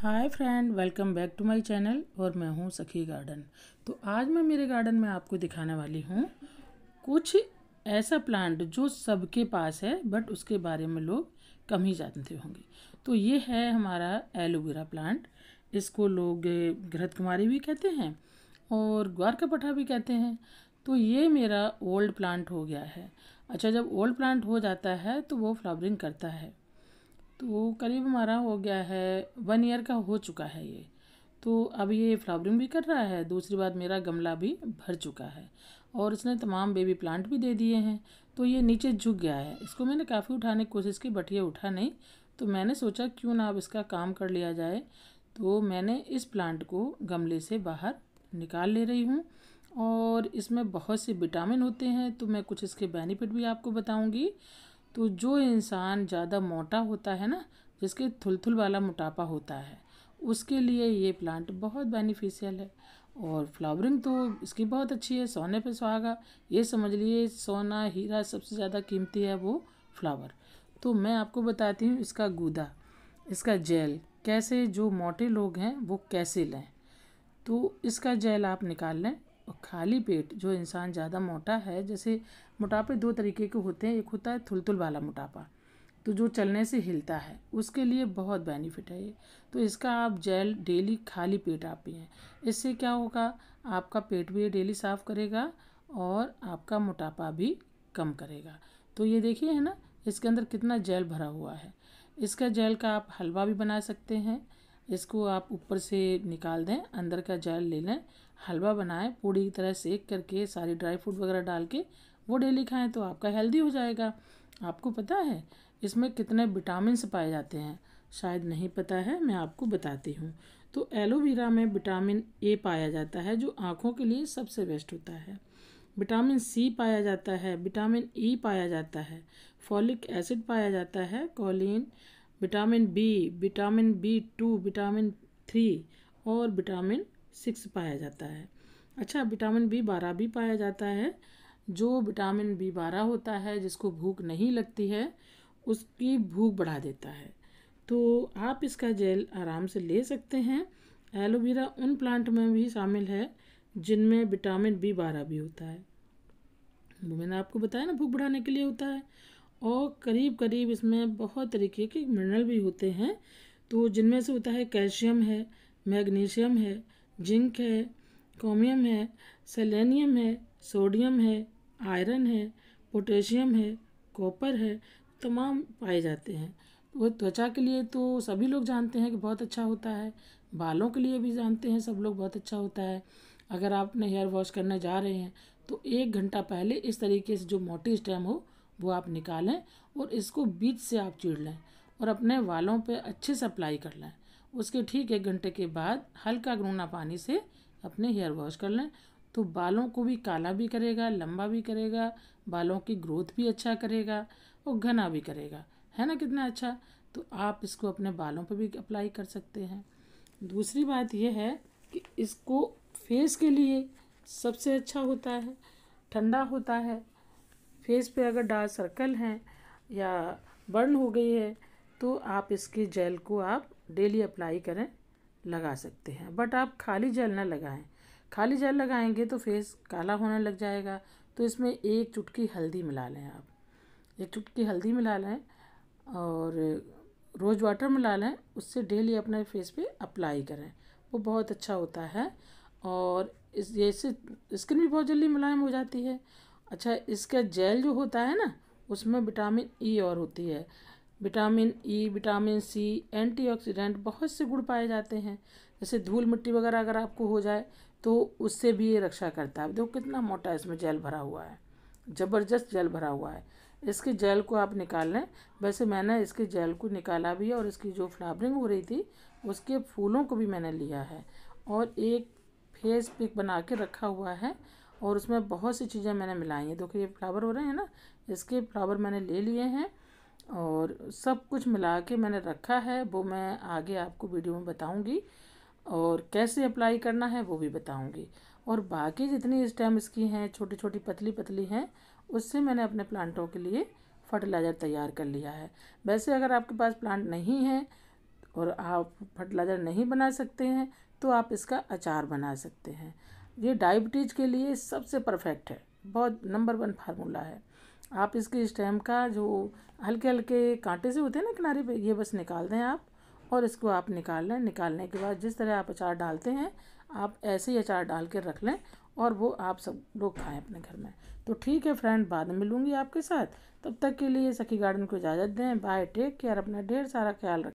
hi friend welcome back to my channel और मैं हूँ सखी गार्डन तो आज मैं मेरे गार्डन में आपको दिखाने वाली हूँ कुछ ऐसा प्लांट जो सबके पास है बट उसके बारे में लोग कम ही जानते होंगे तो ये है हमारा एलोवेरा प्लांट इसको लोग घृत कुमारी भी कहते हैं और ग्वार का पठा भी कहते हैं तो ये मेरा ओल्ड प्लांट हो गया है अच्छा जब ओल्ड प्लांट हो जाता है तो वो फ्लावरिंग करता है तो करीब हमारा हो गया है वन ईयर का हो चुका है ये तो अब ये फ्लावरिंग भी कर रहा है दूसरी बात मेरा गमला भी भर चुका है और इसने तमाम बेबी प्लांट भी दे दिए हैं तो ये नीचे झुक गया है इसको मैंने काफ़ी उठाने की कोशिश की बट ये उठा नहीं तो मैंने सोचा क्यों ना अब इसका काम कर लिया जाए तो मैंने इस प्लांट को गमले से बाहर निकाल ले रही हूँ और इसमें बहुत से विटामिन होते हैं तो मैं कुछ इसके बेनिफिट भी आपको बताऊँगी तो जो इंसान ज़्यादा मोटा होता है ना जिसके थुलथुल वाला मोटापा होता है उसके लिए ये प्लांट बहुत बेनिफिशियल है और फ्लावरिंग तो इसकी बहुत अच्छी है सोने पे सुहागा ये समझ लिए सोना हीरा सबसे ज़्यादा कीमती है वो फ्लावर तो मैं आपको बताती हूँ इसका गूदा इसका जेल कैसे जो मोटे लोग हैं वो कैसे लें तो इसका जेल आप निकाल लें खाली पेट जो इंसान ज़्यादा मोटा है जैसे मोटापे दो तरीके के होते हैं एक होता है थुलथुल वाला मोटापा तो जो चलने से हिलता है उसके लिए बहुत बेनिफिट है ये तो इसका आप जेल डेली खाली पेट आप पिए इससे क्या होगा आपका पेट भी डेली साफ़ करेगा और आपका मोटापा भी कम करेगा तो ये देखिए है ना इसके अंदर कितना जेल भरा हुआ है इसका जेल का आप हलवा भी बना सकते हैं इसको आप ऊपर से निकाल दें अंदर का जेल ले लें हलवा बनाएं पूरी तरह सेक करके सारी ड्राई फ्रूट वगैरह डाल के वो डेली खाएं तो आपका हेल्दी हो जाएगा आपको पता है इसमें कितने विटामिन पाए जाते हैं शायद नहीं पता है मैं आपको बताती हूँ तो एलोवेरा में विटामिन ए पाया जाता है जो आँखों के लिए सबसे बेस्ट होता है विटामिन सी पाया जाता है विटामिन ई e पाया जाता है फॉलिक एसिड पाया जाता है choline vitamin B vitamin B two vitamin three और विटामिन सिक्स पाया जाता है अच्छा विटामिन बी बारह भी पाया जाता है जो विटामिन बी बारह होता है जिसको भूख नहीं लगती है उसकी भूख बढ़ा देता है तो आप इसका जेल आराम से ले सकते हैं एलोवेरा उन प्लांट में भी शामिल है जिनमें विटामिन बी बारह भी होता है वो मैंने आपको बताया ना भूख बढ़ाने के लिए होता है और करीब करीब इसमें बहुत तरीके के मिनरल भी होते हैं तो जिनमें से होता है कैल्शियम है मैग्नीशियम है जिंक है क्रोमियम है सेलेनियम है सोडियम है आयरन है पोटेशियम है कॉपर है तमाम पाए जाते हैं वो त्वचा के लिए तो सभी लोग जानते हैं कि बहुत अच्छा होता है बालों के लिए भी जानते हैं सब लोग बहुत अच्छा होता है अगर आप अपने हेयर वॉश करने जा रहे हैं तो एक घंटा पहले इस तरीके से जो मोटी स्टेम हो वो आप निकालें और इसको बीच से आप चीड़ लें और अपने बालों पे अच्छे से अप्लाई कर लें उसके ठीक एक घंटे के बाद हल्का गुनगुना पानी से अपने हेयर वॉश कर लें तो बालों को भी काला भी करेगा लंबा भी करेगा बालों की ग्रोथ भी अच्छा करेगा और घना भी करेगा है ना कितना अच्छा तो आप इसको अपने बालों पर भी अप्लाई कर सकते हैं दूसरी बात यह है कि इसको फेस के लिए सबसे अच्छा होता है ठंडा होता है फेस पे अगर डार्क सर्कल हैं या बर्न हो गई है तो आप इसके जेल को आप डेली अप्लाई करें लगा सकते हैं बट आप खाली जेल ना लगाएं खाली जेल लगाएंगे तो फेस काला होने लग जाएगा तो इसमें एक चुटकी हल्दी मिला लें आप एक चुटकी हल्दी मिला लें और रोज़ वाटर मिला लें उससे डेली अपने फेस पे अप्लाई करें वो बहुत अच्छा होता है और इस जैसे स्किन भी बहुत जल्दी मुलायम हो जाती है अच्छा इसका जेल जो होता है ना उसमें विटामिन ई e और होती है vitamin E e, vitamin C antioxidant बहुत से गुण पाए जाते हैं जैसे धूल मिट्टी वगैरह अगर आपको हो जाए तो उससे भी ये रक्षा करता है देखो कितना मोटा इसमें जेल भरा हुआ है ज़बरदस्त जेल भरा हुआ है इसके जेल को आप निकाल लें वैसे मैंने इसके जेल को निकाला भी है और इसकी जो फ्लावरिंग हो रही थी उसके फूलों को भी मैंने लिया है और एक फेस पिक बना के रखा हुआ है और उसमें बहुत सी चीज़ें मैंने मिलाई हैं देखो ये फ्लावर हो रहे हैं ना इसके फ्लावर मैंने ले लिए हैं और सब कुछ मिला के मैंने रखा है वो मैं आगे आपको वीडियो में बताऊंगी और कैसे अप्लाई करना है वो भी बताऊंगी और बाकी जितनी स्टेम्स की हैं छोटी छोटी पतली पतली हैं उससे मैंने अपने प्लांटों के लिए फर्टिलाइज़र तैयार कर लिया है वैसे अगर आपके पास प्लांट नहीं है और आप फर्टिलाइज़र नहीं बना सकते हैं तो आप इसका अचार बना सकते हैं ये डायबिटीज़ के लिए सबसे परफेक्ट है बहुत नंबर वन फार्मूला है आप इसके स्टेम का जो हल्के हल्के कांटे से होते हैं ना किनारे पे ये बस निकाल दें आप और इसको आप निकाल लें निकालने के बाद जिस तरह आप अचार डालते हैं आप ऐसे ही अचार डाल के रख लें और वो आप सब लोग खाएं अपने घर में तो ठीक है फ्रेंड बाद में मिलूँगी आपके साथ तब तक के लिए सखी गार्डन को इजाज़त दें बाय टेक केयर अपना ढेर सारा ख्याल रखें